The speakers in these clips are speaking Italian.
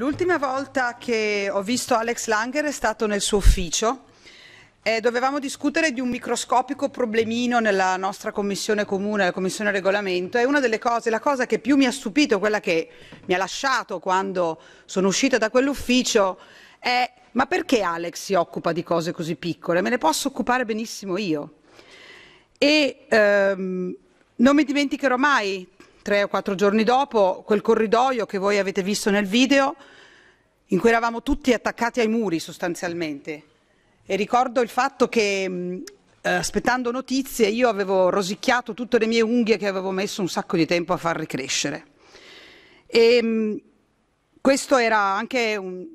L'ultima volta che ho visto Alex Langer è stato nel suo ufficio. Eh, dovevamo discutere di un microscopico problemino nella nostra commissione comune, la commissione regolamento, e una delle cose, la cosa che più mi ha stupito, quella che mi ha lasciato quando sono uscita da quell'ufficio, è ma perché Alex si occupa di cose così piccole? Me ne posso occupare benissimo io. E ehm, non mi dimenticherò mai tre o quattro giorni dopo, quel corridoio che voi avete visto nel video, in cui eravamo tutti attaccati ai muri sostanzialmente. E ricordo il fatto che mm, eh, aspettando notizie io avevo rosicchiato tutte le mie unghie che avevo messo un sacco di tempo a far ricrescere. E mm, questo era anche un,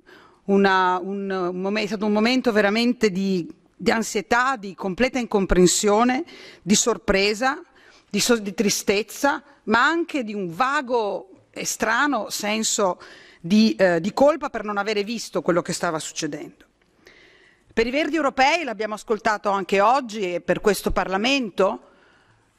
una, un, un momento, è stato un momento veramente di, di ansietà, di completa incomprensione, di sorpresa di, so- di tristezza, ma anche di un vago e strano senso di, eh, di colpa per non avere visto quello che stava succedendo. Per i Verdi europei, l'abbiamo ascoltato anche oggi e per questo Parlamento,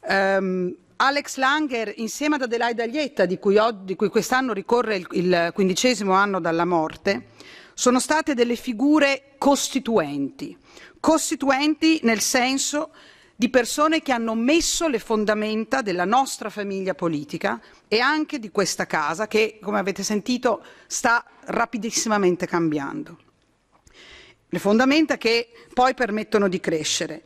ehm, Alex Langer insieme ad Adelaide Aglietta, di cui, oggi, di cui quest'anno ricorre il, il quindicesimo anno dalla morte, sono state delle figure costituenti. Costituenti nel senso di persone che hanno messo le fondamenta della nostra famiglia politica e anche di questa casa che, come avete sentito, sta rapidissimamente cambiando. Le fondamenta che poi permettono di crescere,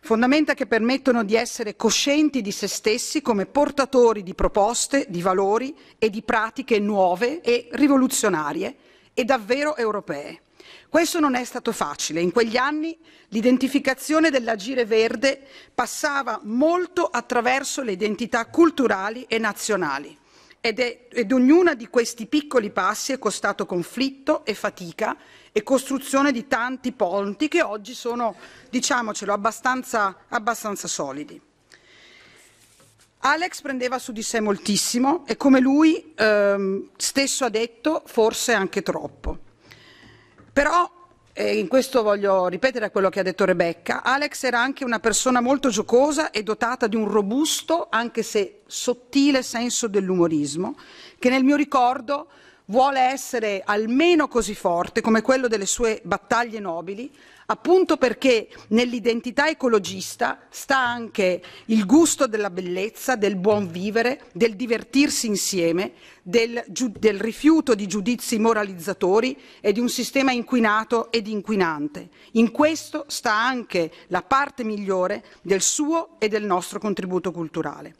fondamenta che permettono di essere coscienti di se stessi come portatori di proposte, di valori e di pratiche nuove e rivoluzionarie e davvero europee. Questo non è stato facile. In quegli anni l'identificazione dell'agire verde passava molto attraverso le identità culturali e nazionali ed, è, ed ognuna di questi piccoli passi è costato conflitto e fatica e costruzione di tanti ponti che oggi sono, diciamocelo, abbastanza, abbastanza solidi. Alex prendeva su di sé moltissimo e come lui ehm, stesso ha detto forse anche troppo. Però e eh, in questo voglio ripetere quello che ha detto Rebecca, Alex era anche una persona molto giocosa e dotata di un robusto, anche se sottile, senso dell'umorismo, che nel mio ricordo vuole essere almeno così forte come quello delle sue battaglie nobili, appunto perché nell'identità ecologista sta anche il gusto della bellezza, del buon vivere, del divertirsi insieme, del, del rifiuto di giudizi moralizzatori e di un sistema inquinato ed inquinante. In questo sta anche la parte migliore del suo e del nostro contributo culturale.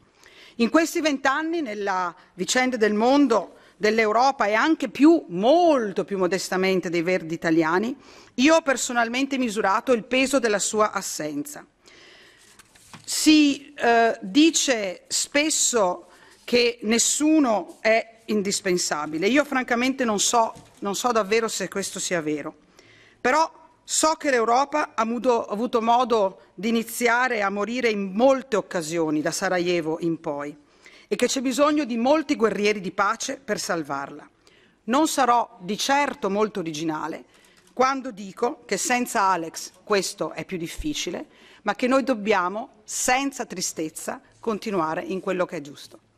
In questi vent'anni, nella vicenda del mondo, dell'Europa e anche più, molto più modestamente, dei Verdi italiani, io ho personalmente misurato il peso della sua assenza. Si eh, dice spesso che nessuno è indispensabile. Io francamente non so, non so davvero se questo sia vero, però so che l'Europa ha mudo, avuto modo di iniziare a morire in molte occasioni, da Sarajevo in poi e che c'è bisogno di molti guerrieri di pace per salvarla. Non sarò di certo molto originale quando dico che senza Alex questo è più difficile, ma che noi dobbiamo, senza tristezza, continuare in quello che è giusto.